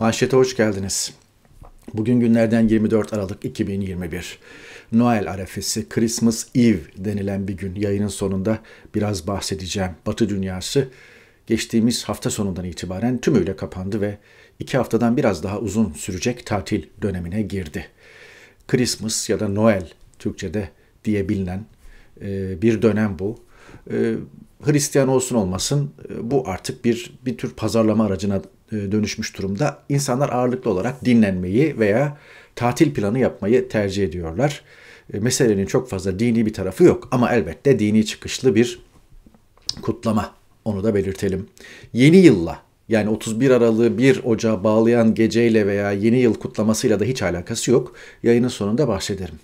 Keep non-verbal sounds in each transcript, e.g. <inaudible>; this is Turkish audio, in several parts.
Manşete hoş geldiniz. Bugün günlerden 24 Aralık 2021. Noel arefesi, Christmas Eve denilen bir gün. Yayının sonunda biraz bahsedeceğim. Batı dünyası geçtiğimiz hafta sonundan itibaren tümüyle kapandı ve iki haftadan biraz daha uzun sürecek tatil dönemine girdi. Christmas ya da Noel Türkçe'de diye bilinen e, bir dönem bu. E, Hristiyan olsun olmasın e, bu artık bir bir tür pazarlama aracına e, dönüşmüş durumda. İnsanlar ağırlıklı olarak dinlenmeyi veya tatil planı yapmayı tercih ediyorlar. E, meselenin çok fazla dini bir tarafı yok ama elbette dini çıkışlı bir kutlama. Onu da belirtelim. Yeni yılla yani 31 Aralık'ı 1 Ocağı bağlayan geceyle veya yeni yıl kutlamasıyla da hiç alakası yok. Yayının sonunda bahsederim.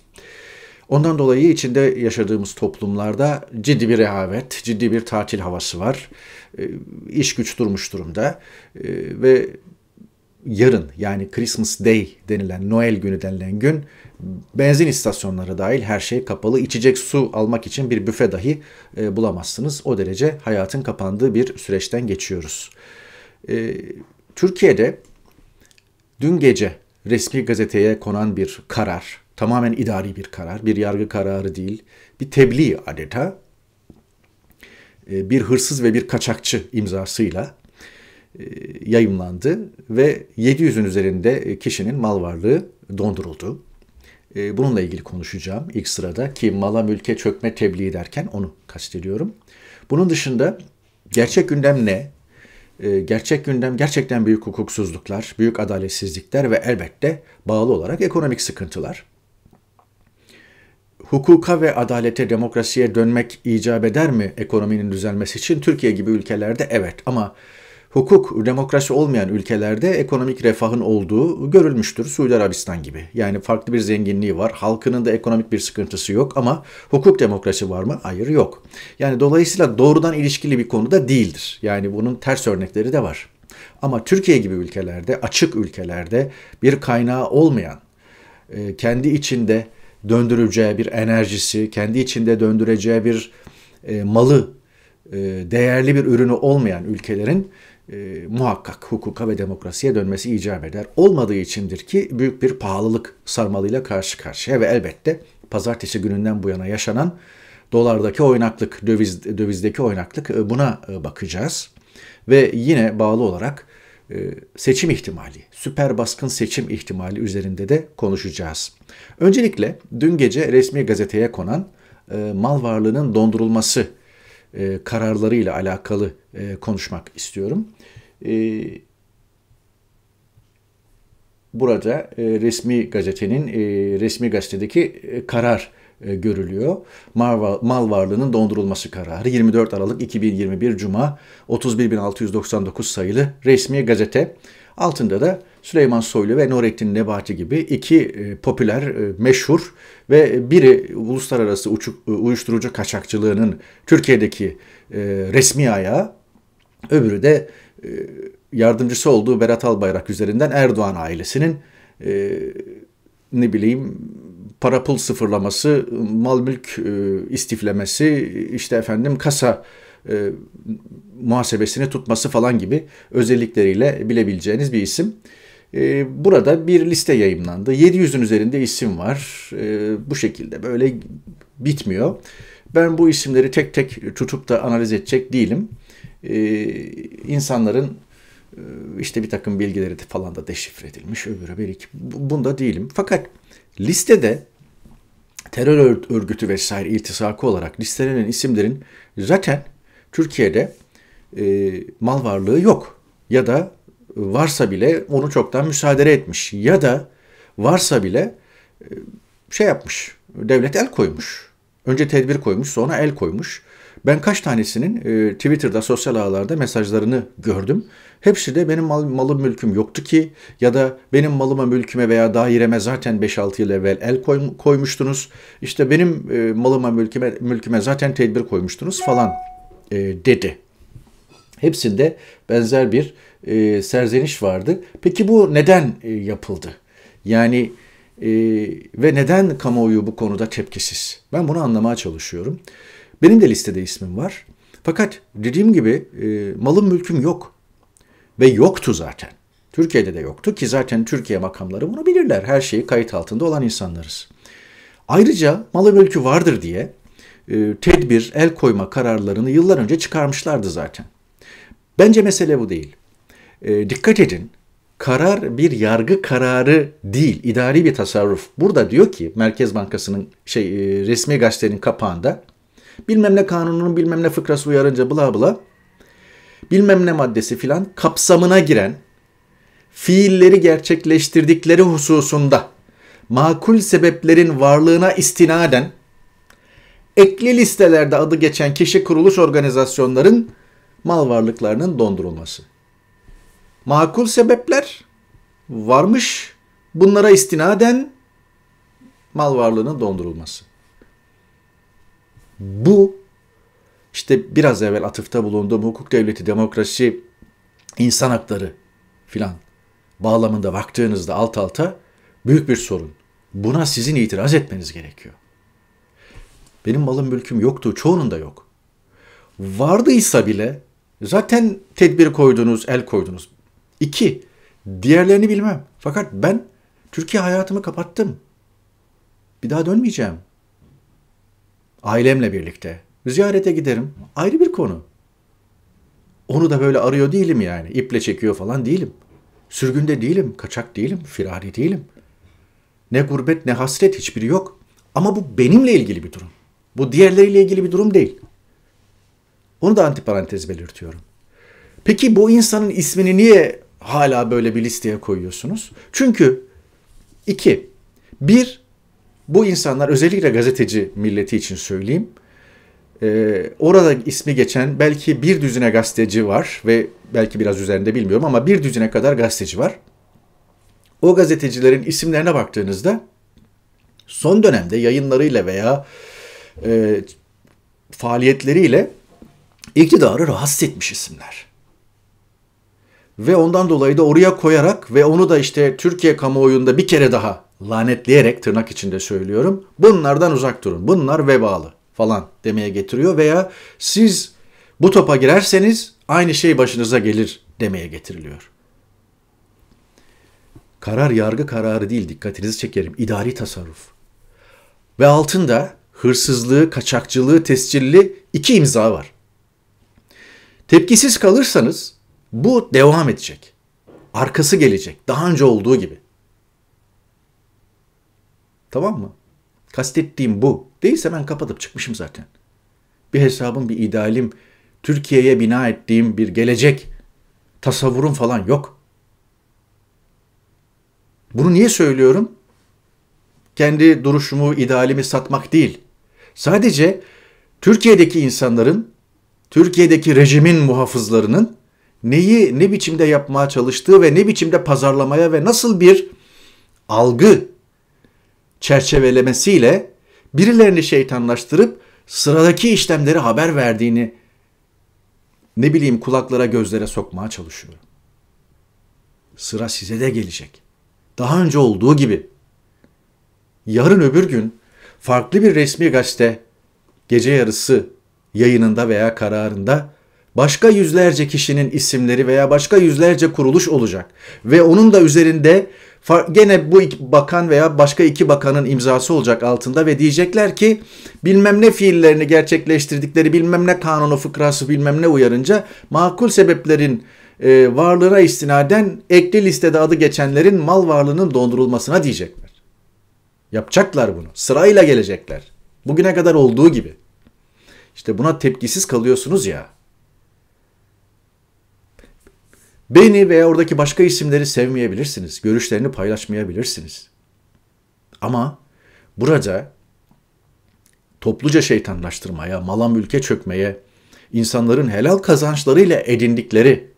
Ondan dolayı içinde yaşadığımız toplumlarda ciddi bir rehavet, ciddi bir tatil havası var. E, iş güç durmuş durumda ee, ve yarın yani Christmas Day denilen Noel günü denilen gün benzin istasyonları dahil her şey kapalı. İçecek su almak için bir büfe dahi e, bulamazsınız. O derece hayatın kapandığı bir süreçten geçiyoruz. Ee, Türkiye'de dün gece resmi gazeteye konan bir karar Tamamen idari bir karar, bir yargı kararı değil. Bir tebliğ adeta. E, bir hırsız ve bir kaçakçı imzasıyla e, yayımlandı ve 700'ün üzerinde e, kişinin mal varlığı donduruldu. Bununla ilgili konuşacağım ilk sırada ki mala mülke çökme tebliği derken onu kastediyorum. Bunun dışında gerçek gündem ne? Gerçek gündem gerçekten büyük hukuksuzluklar, büyük adaletsizlikler ve elbette bağlı olarak ekonomik sıkıntılar hukuka ve adalete, demokrasiye dönmek icap eder mi ekonominin düzelmesi için? Türkiye gibi ülkelerde evet ama hukuk, demokrasi olmayan ülkelerde ekonomik refahın olduğu görülmüştür. Suudi Arabistan gibi. Yani farklı bir zenginliği var. Halkının da ekonomik bir sıkıntısı yok ama hukuk demokrasi var mı? Hayır yok. Yani dolayısıyla doğrudan ilişkili bir konu da değildir. Yani bunun ters örnekleri de var. Ama Türkiye gibi ülkelerde, açık ülkelerde bir kaynağı olmayan, e, kendi içinde döndüreceği bir enerjisi, kendi içinde döndüreceği bir e, malı, e, değerli bir ürünü olmayan ülkelerin e, muhakkak hukuka ve demokrasiye dönmesi icap eder. Olmadığı içindir ki büyük bir pahalılık sarmalıyla karşı karşıya ve elbette pazartesi gününden bu yana yaşanan dolardaki oynaklık, döviz, dövizdeki oynaklık e, buna e, bakacağız. Ve yine bağlı olarak e, seçim ihtimali, süper baskın seçim ihtimali üzerinde de konuşacağız. Öncelikle dün gece resmi gazeteye konan e, mal varlığının dondurulması e, kararlarıyla alakalı konuşmak istiyorum. Burada resmi gazetenin resmi gazetedeki karar e, görülüyor. Mal, mal varlığının dondurulması kararı 24 Aralık 2021 Cuma 31.699 sayılı resmi gazete. Altında da Süleyman Soylu ve Nurettin Nebati gibi iki e, popüler, e, meşhur ve biri uluslararası uçuk, e, uyuşturucu kaçakçılığının Türkiye'deki e, resmi ayağı, öbürü de e, yardımcısı olduğu Berat Albayrak üzerinden Erdoğan ailesinin e, ne bileyim para pul sıfırlaması, mal mülk e, istiflemesi, işte efendim kasa e, muhasebesini tutması falan gibi özellikleriyle bilebileceğiniz bir isim. E, burada bir liste yayımlandı. 700'ün üzerinde isim var. bu şekilde böyle bitmiyor. Ben bu isimleri tek tek tutup da analiz edecek değilim. E, insanların işte bir takım bilgileri falan da deşifre edilmiş öbürü bir iki. Bunda değilim. Fakat Listede terör örgütü vesaire iltisakı olarak listelenen isimlerin zaten Türkiye'de e, mal varlığı yok. Ya da varsa bile onu çoktan müsaade etmiş. Ya da varsa bile e, şey yapmış, devlet el koymuş. Önce tedbir koymuş, sonra el koymuş. Ben kaç tanesinin e, Twitter'da, sosyal ağlarda mesajlarını gördüm. Hepsi de benim mal, malım mülküm yoktu ki ya da benim malıma mülküme veya daireme zaten 5-6 yıl evvel el koy, koymuştunuz. İşte benim e, malıma mülküme, mülküme zaten tedbir koymuştunuz falan e, dedi. Hepsinde benzer bir e, serzeniş vardı. Peki bu neden e, yapıldı? Yani e, ve neden kamuoyu bu konuda tepkisiz? Ben bunu anlamaya çalışıyorum. Benim de listede ismim var. Fakat dediğim gibi e, malım mülküm yok. Ve yoktu zaten. Türkiye'de de yoktu ki zaten Türkiye makamları bunu bilirler. Her şeyi kayıt altında olan insanlarız. Ayrıca malı mülkü vardır diye e, tedbir, el koyma kararlarını yıllar önce çıkarmışlardı zaten. Bence mesele bu değil. E, dikkat edin, karar bir yargı kararı değil, idari bir tasarruf. Burada diyor ki Merkez Bankası'nın şey e, resmi gazetenin kapağında bilmem ne kanununun bilmem ne fıkrası uyarınca bla bla bilmem ne maddesi filan kapsamına giren fiilleri gerçekleştirdikleri hususunda makul sebeplerin varlığına istinaden ekli listelerde adı geçen kişi kuruluş organizasyonların mal varlıklarının dondurulması. Makul sebepler varmış bunlara istinaden mal varlığının dondurulması. Bu işte biraz evvel atıfta bulunduğum hukuk devleti, demokrasi, insan hakları filan bağlamında baktığınızda alt alta büyük bir sorun. Buna sizin itiraz etmeniz gerekiyor. Benim malım mülküm yoktu, çoğunun da yok. Vardıysa bile zaten tedbir koydunuz, el koydunuz. İki, diğerlerini bilmem. Fakat ben Türkiye hayatımı kapattım. Bir daha dönmeyeceğim. Ailemle birlikte, ziyarete giderim. Ayrı bir konu. Onu da böyle arıyor değilim yani. İple çekiyor falan değilim. Sürgünde değilim, kaçak değilim, firari değilim. Ne gurbet ne hasret hiçbiri yok. Ama bu benimle ilgili bir durum. Bu diğerleriyle ilgili bir durum değil. Onu da antiparantez belirtiyorum. Peki bu insanın ismini niye hala böyle bir listeye koyuyorsunuz? Çünkü iki, bir bu insanlar özellikle gazeteci milleti için söyleyeyim e, orada ismi geçen belki bir düzine gazeteci var ve belki biraz üzerinde bilmiyorum ama bir düzine kadar gazeteci var. O gazetecilerin isimlerine baktığınızda son dönemde yayınlarıyla veya e, faaliyetleriyle iktidarı rahatsız etmiş isimler. Ve ondan dolayı da oraya koyarak ve onu da işte Türkiye kamuoyunda bir kere daha lanetleyerek tırnak içinde söylüyorum. Bunlardan uzak durun. Bunlar vebalı falan demeye getiriyor veya siz bu topa girerseniz aynı şey başınıza gelir demeye getiriliyor. Karar yargı kararı değil dikkatinizi çekerim. İdari tasarruf. Ve altında hırsızlığı, kaçakçılığı tescilli iki imza var. Tepkisiz kalırsanız bu devam edecek. Arkası gelecek. Daha önce olduğu gibi. Tamam mı? Kastettiğim bu. Değilse ben kapatıp çıkmışım zaten. Bir hesabım, bir idealim, Türkiye'ye bina ettiğim bir gelecek tasavvurum falan yok. Bunu niye söylüyorum? Kendi duruşumu, idealimi satmak değil. Sadece Türkiye'deki insanların, Türkiye'deki rejimin muhafızlarının neyi ne biçimde yapmaya çalıştığı ve ne biçimde pazarlamaya ve nasıl bir algı çerçevelemesiyle birilerini şeytanlaştırıp sıradaki işlemleri haber verdiğini ne bileyim kulaklara gözlere sokmaya çalışıyor. Sıra size de gelecek. Daha önce olduğu gibi. Yarın öbür gün farklı bir resmi gazete gece yarısı yayınında veya kararında başka yüzlerce kişinin isimleri veya başka yüzlerce kuruluş olacak ve onun da üzerinde Gene bu iki bakan veya başka iki bakanın imzası olacak altında ve diyecekler ki bilmem ne fiillerini gerçekleştirdikleri bilmem ne kanunu fıkrası bilmem ne uyarınca makul sebeplerin e, varlığına istinaden ekli listede adı geçenlerin mal varlığının dondurulmasına diyecekler. Yapacaklar bunu. Sırayla gelecekler. Bugüne kadar olduğu gibi. İşte buna tepkisiz kalıyorsunuz ya. Beni veya oradaki başka isimleri sevmeyebilirsiniz. Görüşlerini paylaşmayabilirsiniz. Ama burada topluca şeytanlaştırmaya, mala mülke çökmeye, insanların helal kazançlarıyla edindikleri,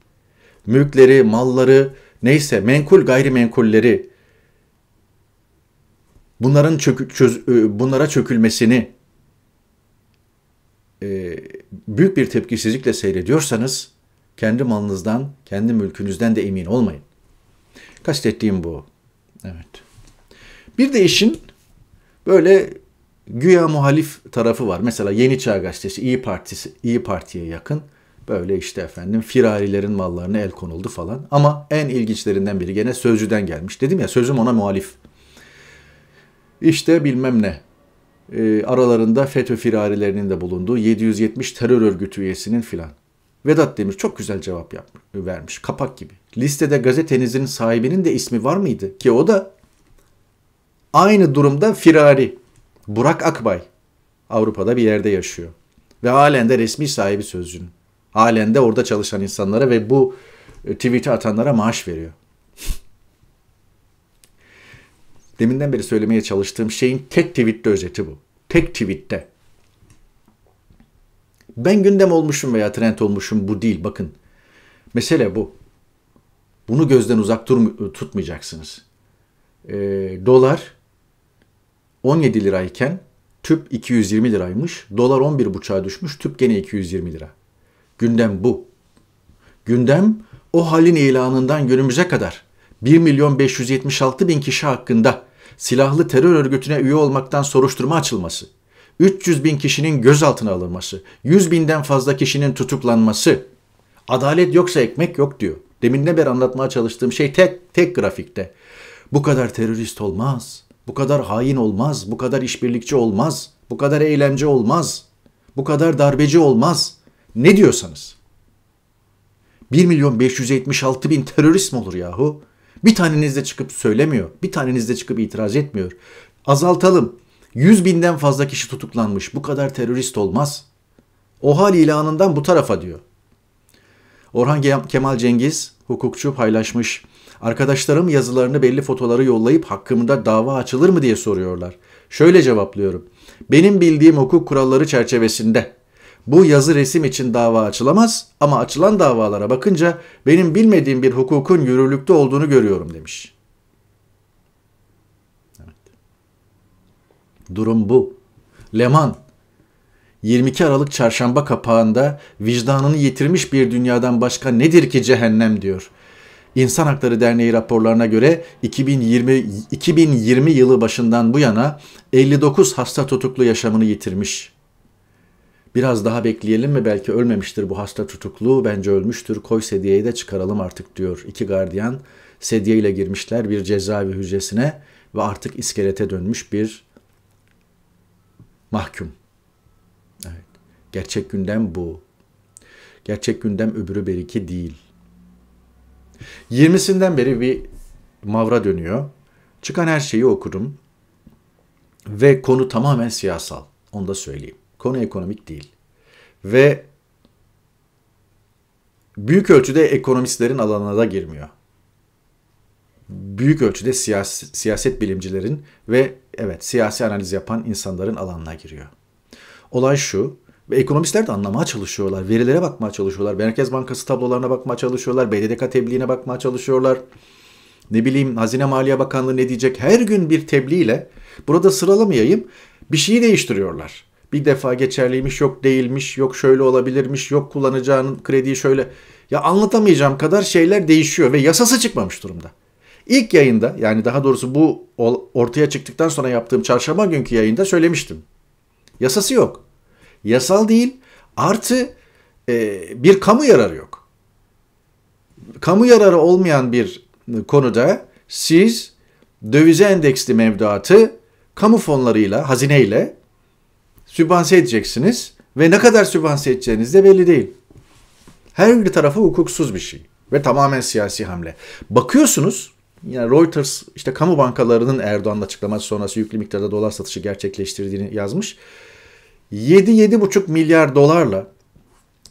mülkleri, malları, neyse menkul gayrimenkulleri, bunların çökü, çöz, e, bunlara çökülmesini e, büyük bir tepkisizlikle seyrediyorsanız, kendi malınızdan, kendi mülkünüzden de emin olmayın. Kastettiğim bu. Evet. Bir de işin böyle güya muhalif tarafı var. Mesela Yeni Çağ Gazetesi İyi Partisi İyi Parti'ye yakın böyle işte efendim firarilerin mallarına el konuldu falan. Ama en ilginçlerinden biri gene Sözcü'den gelmiş. Dedim ya sözüm ona muhalif. İşte bilmem ne. E, aralarında FETÖ firarilerinin de bulunduğu 770 terör örgütü üyesinin filan. Vedat Demir çok güzel cevap yapmış, vermiş. Kapak gibi. Listede gazetenizin sahibinin de ismi var mıydı? Ki o da aynı durumda firari. Burak Akbay. Avrupa'da bir yerde yaşıyor. Ve halen de resmi sahibi sözcünün. Halen de orada çalışan insanlara ve bu e, tweet'i atanlara maaş veriyor. Deminden beri söylemeye çalıştığım şeyin tek tweette özeti bu. Tek tweette. Ben gündem olmuşum veya trend olmuşum bu değil bakın. Mesele bu. Bunu gözden uzak dur, tutmayacaksınız. E, dolar 17 lirayken tüp 220 liraymış. Dolar 11,5'a düşmüş. Tüp gene 220 lira. Gündem bu. Gündem o halin ilanından günümüze kadar 1 milyon 576 bin kişi hakkında silahlı terör örgütüne üye olmaktan soruşturma açılması. 300 bin kişinin gözaltına alınması, 100 binden fazla kişinin tutuklanması. Adalet yoksa ekmek yok diyor. Deminden beri anlatmaya çalıştığım şey tek tek grafikte. Bu kadar terörist olmaz, bu kadar hain olmaz, bu kadar işbirlikçi olmaz, bu kadar eğlence olmaz, bu kadar darbeci olmaz. Ne diyorsanız. 1 milyon 576 bin terörist mi olur yahu? Bir taneniz de çıkıp söylemiyor. Bir taneniz de çıkıp itiraz etmiyor. Azaltalım. 100 binden fazla kişi tutuklanmış. Bu kadar terörist olmaz. O hal ilanından bu tarafa diyor. Orhan Kemal Cengiz, hukukçu paylaşmış. Arkadaşlarım yazılarını belli fotoları yollayıp hakkımda dava açılır mı diye soruyorlar. Şöyle cevaplıyorum. Benim bildiğim hukuk kuralları çerçevesinde bu yazı resim için dava açılamaz ama açılan davalara bakınca benim bilmediğim bir hukukun yürürlükte olduğunu görüyorum demiş. Durum bu. Leman 22 Aralık çarşamba kapağında vicdanını yitirmiş bir dünyadan başka nedir ki cehennem diyor. İnsan Hakları Derneği raporlarına göre 2020, 2020 yılı başından bu yana 59 hasta tutuklu yaşamını yitirmiş. Biraz daha bekleyelim mi belki ölmemiştir bu hasta tutuklu bence ölmüştür koy sedyeyi de çıkaralım artık diyor. İki gardiyan sedye ile girmişler bir cezaevi hücresine ve artık iskelete dönmüş bir mahkum. Evet. Gerçek gündem bu. Gerçek gündem öbürü beriki değil. 20'sinden beri bir mavra dönüyor. Çıkan her şeyi okurum. Ve konu tamamen siyasal. Onu da söyleyeyim. Konu ekonomik değil. Ve büyük ölçüde ekonomistlerin alanına da girmiyor. Büyük ölçüde siyaset, siyaset bilimcilerin ve evet siyasi analiz yapan insanların alanına giriyor. Olay şu ve ekonomistler de anlamaya çalışıyorlar. Verilere bakmaya çalışıyorlar. Merkez Bankası tablolarına bakmaya çalışıyorlar. BDDK tebliğine bakmaya çalışıyorlar. Ne bileyim Hazine Maliye Bakanlığı ne diyecek? Her gün bir tebliğle burada sıralamayayım bir şeyi değiştiriyorlar. Bir defa geçerliymiş, yok değilmiş, yok şöyle olabilirmiş, yok kullanacağının krediyi şöyle. Ya anlatamayacağım kadar şeyler değişiyor ve yasası çıkmamış durumda. İlk yayında yani daha doğrusu bu ortaya çıktıktan sonra yaptığım çarşamba günkü yayında söylemiştim. Yasası yok. Yasal değil artı e, bir kamu yararı yok. Kamu yararı olmayan bir konuda siz dövize endeksli mevduatı kamu fonlarıyla, hazineyle sübvanse edeceksiniz ve ne kadar sübvanse edeceğiniz de belli değil. Her bir tarafı hukuksuz bir şey ve tamamen siyasi hamle. Bakıyorsunuz Yine Reuters işte kamu bankalarının Erdoğan'ın açıklaması sonrası yüklü miktarda dolar satışı gerçekleştirdiğini yazmış. 7-7,5 milyar dolarla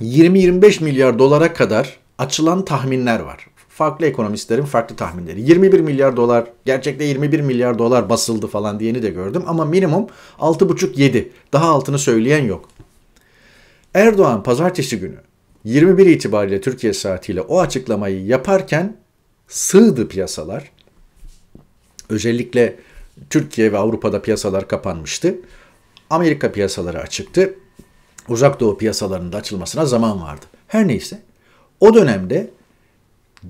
20-25 milyar dolara kadar açılan tahminler var. Farklı ekonomistlerin farklı tahminleri. 21 milyar dolar, gerçekte 21 milyar dolar basıldı falan diyeni de gördüm ama minimum 6,5-7. Daha altını söyleyen yok. Erdoğan pazartesi günü 21 itibariyle Türkiye saatiyle o açıklamayı yaparken sığdı piyasalar. Özellikle Türkiye ve Avrupa'da piyasalar kapanmıştı. Amerika piyasaları açıktı. Uzak Doğu piyasalarının da açılmasına zaman vardı. Her neyse o dönemde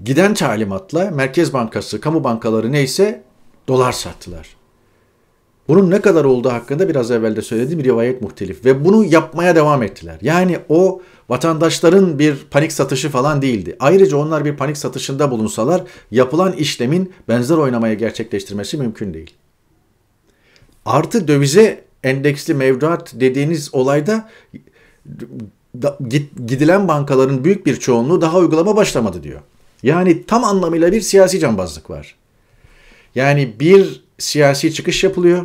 giden talimatla Merkez Bankası, kamu bankaları neyse dolar sattılar. Bunun ne kadar olduğu hakkında biraz evvel de söylediğim rivayet muhtelif. Ve bunu yapmaya devam ettiler. Yani o vatandaşların bir panik satışı falan değildi. Ayrıca onlar bir panik satışında bulunsalar yapılan işlemin benzer oynamaya gerçekleştirmesi mümkün değil. Artı dövize endeksli mevduat dediğiniz olayda gidilen bankaların büyük bir çoğunluğu daha uygulama başlamadı diyor. Yani tam anlamıyla bir siyasi cambazlık var. Yani bir siyasi çıkış yapılıyor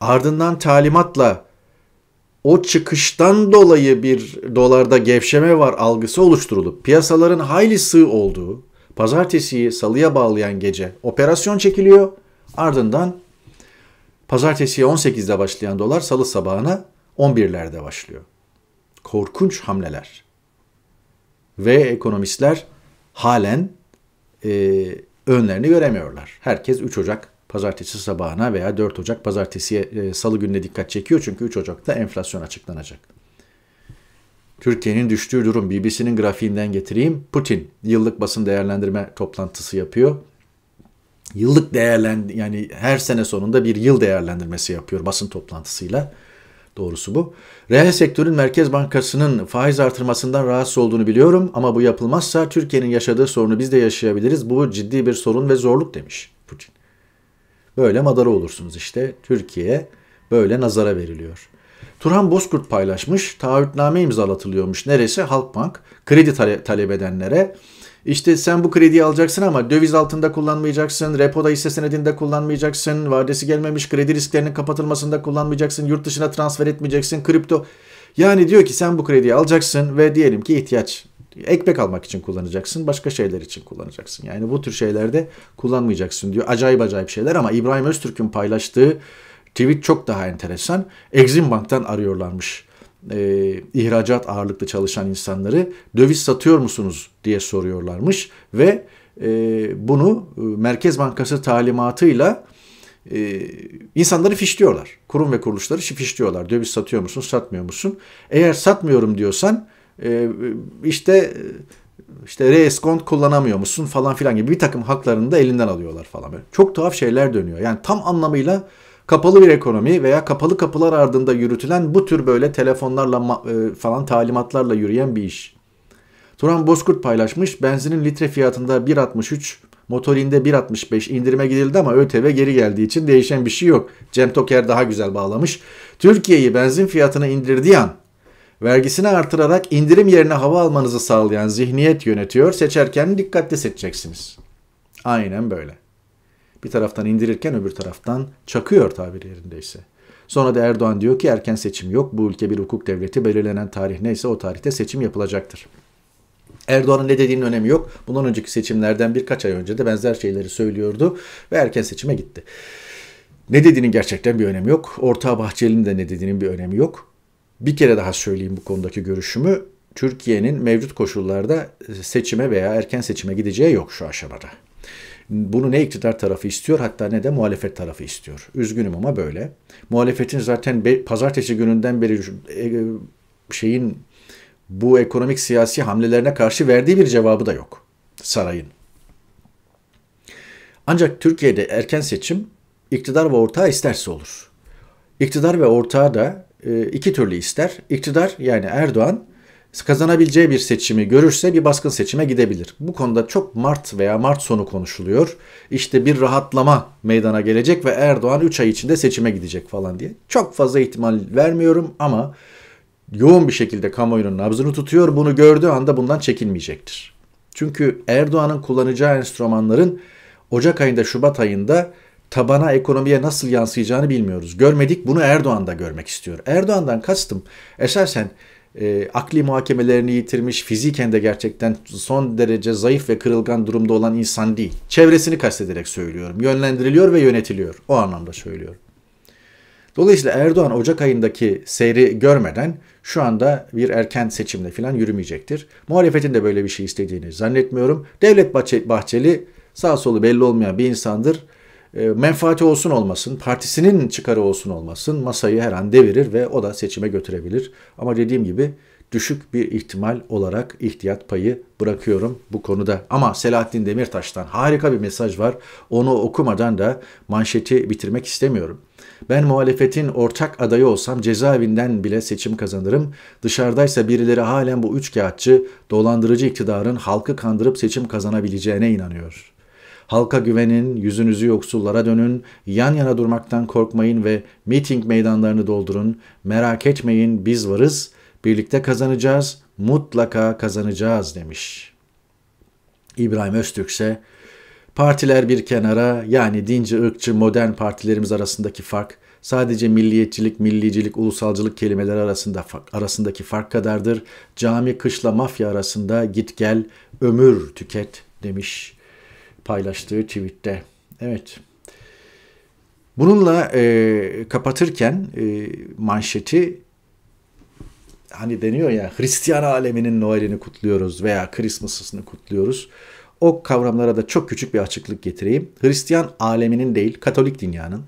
ardından talimatla o çıkıştan dolayı bir dolarda gevşeme var algısı oluşturulup piyasaların hayli sığ olduğu pazartesiyi salıya bağlayan gece operasyon çekiliyor. Ardından pazartesiye 18'de başlayan dolar salı sabahına 11'lerde başlıyor. Korkunç hamleler. Ve ekonomistler halen e, önlerini göremiyorlar. Herkes 3 Ocak pazartesi sabahına veya 4 Ocak pazartesiye salı gününe dikkat çekiyor çünkü 3 Ocak'ta enflasyon açıklanacak. Türkiye'nin düştüğü durum BBC'nin grafiğinden getireyim. Putin yıllık basın değerlendirme toplantısı yapıyor. Yıllık değerlen yani her sene sonunda bir yıl değerlendirmesi yapıyor basın toplantısıyla. Doğrusu bu. Reel sektörün Merkez Bankası'nın faiz artırmasından rahatsız olduğunu biliyorum ama bu yapılmazsa Türkiye'nin yaşadığı sorunu biz de yaşayabiliriz. Bu ciddi bir sorun ve zorluk demiş Putin. Böyle madara olursunuz işte. Türkiye böyle nazara veriliyor. Turhan Bozkurt paylaşmış. Taahhütname imzalatılıyormuş. Neresi? Halkbank. Kredi tale- talep edenlere. İşte sen bu krediyi alacaksın ama döviz altında kullanmayacaksın, repoda hisse senedinde kullanmayacaksın, vadesi gelmemiş kredi risklerinin kapatılmasında kullanmayacaksın, yurt dışına transfer etmeyeceksin, kripto. Yani diyor ki sen bu krediyi alacaksın ve diyelim ki ihtiyaç ekmek almak için kullanacaksın, başka şeyler için kullanacaksın. Yani bu tür şeylerde kullanmayacaksın diyor. Acayip acayip şeyler ama İbrahim Öztürk'ün paylaştığı tweet çok daha enteresan. Exim Bank'tan arıyorlarmış e, ihracat ağırlıklı çalışan insanları döviz satıyor musunuz diye soruyorlarmış ve e, bunu e, Merkez Bankası talimatıyla e, insanları fişliyorlar. Kurum ve kuruluşları fişliyorlar. Döviz satıyor musun, satmıyor musun? Eğer satmıyorum diyorsan ee, işte işte reeskont kullanamıyor musun falan filan gibi bir takım haklarını da elinden alıyorlar falan. Böyle çok tuhaf şeyler dönüyor. Yani tam anlamıyla kapalı bir ekonomi veya kapalı kapılar ardında yürütülen bu tür böyle telefonlarla e, falan talimatlarla yürüyen bir iş. Turan Bozkurt paylaşmış. Benzinin litre fiyatında 1.63, motorinde 1.65 indirime gidildi ama ÖTV geri geldiği için değişen bir şey yok. Cem Toker daha güzel bağlamış. Türkiye'yi benzin fiyatını indirdiği an Vergisini artırarak indirim yerine hava almanızı sağlayan zihniyet yönetiyor. Seçerken dikkatli seçeceksiniz. Aynen böyle. Bir taraftan indirirken öbür taraftan çakıyor tabir yerindeyse. Sonra da Erdoğan diyor ki erken seçim yok. Bu ülke bir hukuk devleti. Belirlenen tarih neyse o tarihte seçim yapılacaktır. Erdoğan'ın ne dediğinin önemi yok. Bundan önceki seçimlerden birkaç ay önce de benzer şeyleri söylüyordu ve erken seçime gitti. Ne dediğinin gerçekten bir önemi yok. Orta Bahçeli'nin de ne dediğinin bir önemi yok bir kere daha söyleyeyim bu konudaki görüşümü. Türkiye'nin mevcut koşullarda seçime veya erken seçime gideceği yok şu aşamada. Bunu ne iktidar tarafı istiyor hatta ne de muhalefet tarafı istiyor. Üzgünüm ama böyle. Muhalefetin zaten pazartesi gününden beri e, şeyin bu ekonomik siyasi hamlelerine karşı verdiği bir cevabı da yok sarayın. Ancak Türkiye'de erken seçim iktidar ve ortağı isterse olur. İktidar ve ortağı da e, iki türlü ister. İktidar yani Erdoğan kazanabileceği bir seçimi görürse bir baskın seçime gidebilir. Bu konuda çok Mart veya Mart sonu konuşuluyor. İşte bir rahatlama meydana gelecek ve Erdoğan 3 ay içinde seçime gidecek falan diye. Çok fazla ihtimal vermiyorum ama yoğun bir şekilde kamuoyunun nabzını tutuyor. Bunu gördüğü anda bundan çekinmeyecektir. Çünkü Erdoğan'ın kullanacağı enstrümanların Ocak ayında, Şubat ayında tabana ekonomiye nasıl yansıyacağını bilmiyoruz. Görmedik bunu Erdoğan da görmek istiyor. Erdoğan'dan kastım esasen e, akli muhakemelerini yitirmiş, fiziken de gerçekten son derece zayıf ve kırılgan durumda olan insan değil. Çevresini kastederek söylüyorum. Yönlendiriliyor ve yönetiliyor. O anlamda söylüyorum. Dolayısıyla Erdoğan Ocak ayındaki seyri görmeden şu anda bir erken seçimle falan yürümeyecektir. Muhalefetin de böyle bir şey istediğini zannetmiyorum. Devlet Bahçeli sağ solu belli olmayan bir insandır. E, menfaati olsun olmasın, partisinin çıkarı olsun olmasın masayı her an devirir ve o da seçime götürebilir. Ama dediğim gibi düşük bir ihtimal olarak ihtiyat payı bırakıyorum bu konuda. Ama Selahattin Demirtaş'tan harika bir mesaj var. Onu okumadan da manşeti bitirmek istemiyorum. Ben muhalefetin ortak adayı olsam cezaevinden bile seçim kazanırım. Dışarıdaysa birileri halen bu üç kağıtçı dolandırıcı iktidarın halkı kandırıp seçim kazanabileceğine inanıyor.'' Halka güvenin, yüzünüzü yoksullara dönün, yan yana durmaktan korkmayın ve miting meydanlarını doldurun. Merak etmeyin biz varız, birlikte kazanacağız, mutlaka kazanacağız demiş. İbrahim Öztürk ise partiler bir kenara yani dinci ırkçı modern partilerimiz arasındaki fark sadece milliyetçilik, millicilik, ulusalcılık kelimeleri arasında arasındaki fark kadardır. Cami, kışla, mafya arasında git gel, ömür tüket demiş paylaştığı tweette. Evet. Bununla e, kapatırken e, manşeti hani deniyor ya Hristiyan aleminin Noel'ini kutluyoruz veya Christmas'ını kutluyoruz. O kavramlara da çok küçük bir açıklık getireyim. Hristiyan aleminin değil, Katolik dünyanın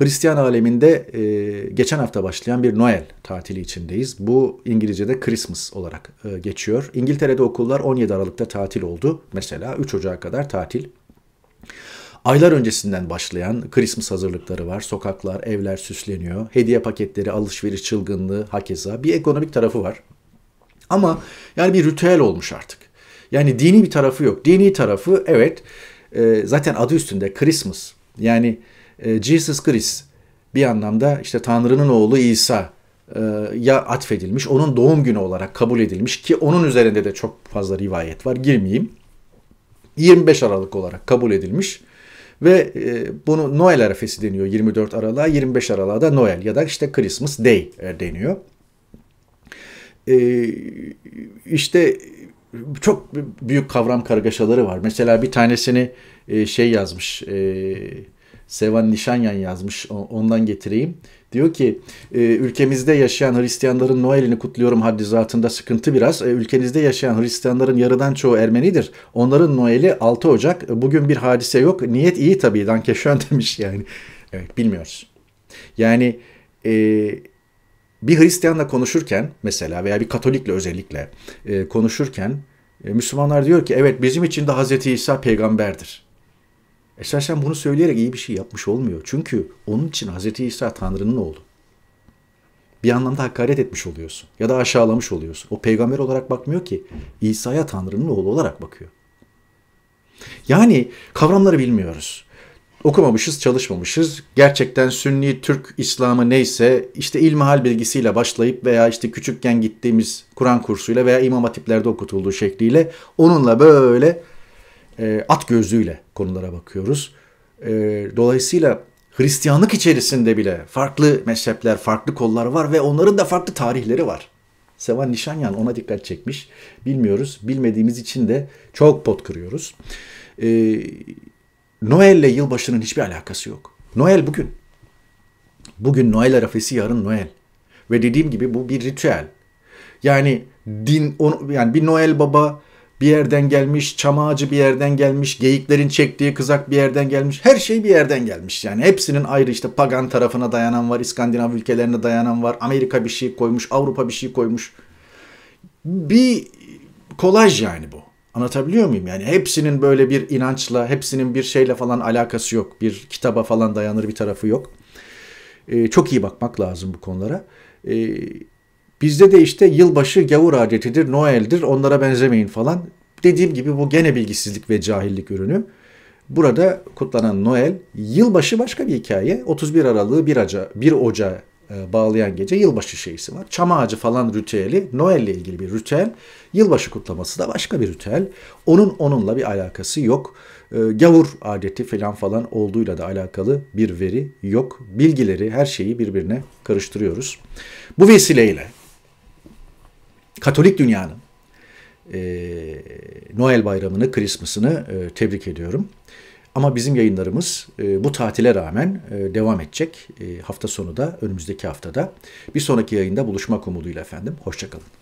Hristiyan aleminde e, geçen hafta başlayan bir Noel tatili içindeyiz. Bu İngilizce'de Christmas olarak e, geçiyor. İngiltere'de okullar 17 Aralık'ta tatil oldu. Mesela 3 Ocağı kadar tatil. Aylar öncesinden başlayan Christmas hazırlıkları var. Sokaklar, evler süsleniyor. Hediye paketleri, alışveriş çılgınlığı, hakeza. Bir ekonomik tarafı var. Ama yani bir ritüel olmuş artık. Yani dini bir tarafı yok. Dini tarafı evet e, zaten adı üstünde Christmas. Yani ee, Jesus Christ bir anlamda işte Tanrı'nın oğlu İsa e, ya atfedilmiş, onun doğum günü olarak kabul edilmiş ki onun üzerinde de çok fazla rivayet var girmeyeyim. 25 Aralık olarak kabul edilmiş ve e, bunu Noel arefesi deniyor 24 Aralık'a 25 Aralık'a da Noel ya da işte Christmas Day e, deniyor. İşte çok büyük kavram kargaşaları var. Mesela bir tanesini şey yazmış Sevan Nişanyan yazmış ondan getireyim. Diyor ki e, ülkemizde yaşayan Hristiyanların Noel'ini kutluyorum haddi sıkıntı biraz. E, Ülkenizde yaşayan Hristiyanların yarıdan çoğu Ermenidir. Onların Noel'i 6 Ocak. Bugün bir hadise yok. Niyet iyi tabii. Dankeşön <laughs> demiş yani. Evet bilmiyoruz. Yani e, bir Hristiyanla konuşurken mesela veya bir Katolikle özellikle e, konuşurken e, Müslümanlar diyor ki evet bizim için de Hazreti İsa peygamberdir. Esasen bunu söyleyerek iyi bir şey yapmış olmuyor. Çünkü onun için Hz. İsa Tanrı'nın oğlu. Bir anlamda hakaret etmiş oluyorsun ya da aşağılamış oluyorsun. O peygamber olarak bakmıyor ki İsa'ya Tanrı'nın oğlu olarak bakıyor. Yani kavramları bilmiyoruz. Okumamışız, çalışmamışız. Gerçekten Sünni Türk İslamı neyse işte ilmihal bilgisiyle başlayıp veya işte küçükken gittiğimiz Kur'an kursuyla veya imam hatiplerde okutulduğu şekliyle onunla böyle e, at gözlüğüyle konulara bakıyoruz. E, dolayısıyla Hristiyanlık içerisinde bile farklı mezhepler, farklı kollar var ve onların da farklı tarihleri var. Sevan Nişanyan ona dikkat çekmiş. Bilmiyoruz. Bilmediğimiz için de çok pot kırıyoruz. E, Noel ile yılbaşının hiçbir alakası yok. Noel bugün. Bugün Noel arafesi, yarın Noel. Ve dediğim gibi bu bir ritüel. Yani din, on, yani bir Noel baba, bir yerden gelmiş, çam ağacı bir yerden gelmiş, geyiklerin çektiği kızak bir yerden gelmiş. Her şey bir yerden gelmiş yani. Hepsinin ayrı işte pagan tarafına dayanan var, İskandinav ülkelerine dayanan var. Amerika bir şey koymuş, Avrupa bir şey koymuş. Bir kolaj yani bu. Anlatabiliyor muyum? Yani hepsinin böyle bir inançla, hepsinin bir şeyle falan alakası yok. Bir kitaba falan dayanır bir tarafı yok. Ee, çok iyi bakmak lazım bu konulara. Ee, Bizde de işte yılbaşı gavur adetidir, Noel'dir, onlara benzemeyin falan. Dediğim gibi bu gene bilgisizlik ve cahillik ürünü. Burada kutlanan Noel, yılbaşı başka bir hikaye. 31 Aralık'ı 1, Aca, 1 Ocağı e, bağlayan gece yılbaşı şeysi var. Çam ağacı falan ritüeli, ile ilgili bir ritüel. Yılbaşı kutlaması da başka bir ritüel. Onun onunla bir alakası yok. E, gavur adeti falan falan olduğuyla da alakalı bir veri yok. Bilgileri, her şeyi birbirine karıştırıyoruz. Bu vesileyle Katolik dünyanın e, Noel bayramını, Christmas'ını e, tebrik ediyorum. Ama bizim yayınlarımız e, bu tatile rağmen e, devam edecek. E, hafta sonu da önümüzdeki haftada. Bir sonraki yayında buluşmak umuduyla efendim. Hoşçakalın.